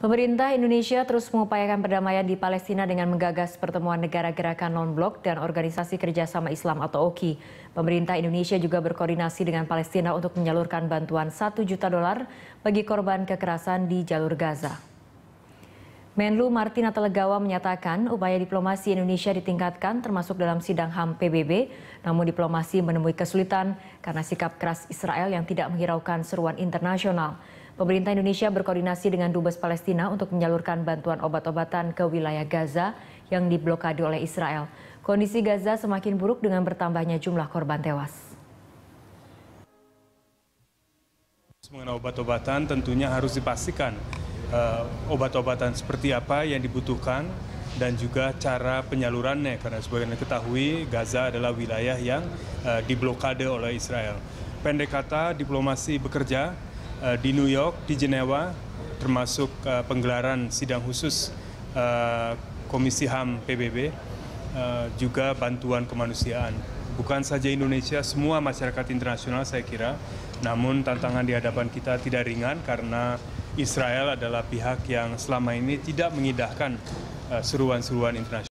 Pemerintah Indonesia terus mengupayakan perdamaian di Palestina dengan menggagas pertemuan negara gerakan non-blok dan organisasi kerjasama Islam atau OKI. Pemerintah Indonesia juga berkoordinasi dengan Palestina untuk menyalurkan bantuan 1 juta dolar bagi korban kekerasan di jalur Gaza. Menlu Martina Atalegawa menyatakan upaya diplomasi Indonesia ditingkatkan termasuk dalam sidang HAM PBB, namun diplomasi menemui kesulitan karena sikap keras Israel yang tidak menghiraukan seruan internasional. Pemerintah Indonesia berkoordinasi dengan Dubes Palestina untuk menyalurkan bantuan obat-obatan ke wilayah Gaza yang diblokade oleh Israel. Kondisi Gaza semakin buruk dengan bertambahnya jumlah korban tewas. Mengenai obat-obatan tentunya harus dipastikan uh, obat-obatan seperti apa yang dibutuhkan dan juga cara penyalurannya karena sebagian ketahui Gaza adalah wilayah yang uh, diblokade oleh Israel. Pendek kata diplomasi bekerja Eh, di New York, di Jenewa, termasuk eh, penggelaran sidang khusus eh, Komisi HAM PBB, juga bantuan kemanusiaan. Bukan saja Indonesia, semua masyarakat internasional saya kira. Namun tantangan di hadapan kita tidak ringan karena Israel adalah pihak yang selama ini tidak mengindahkan seruan-seruan internasional.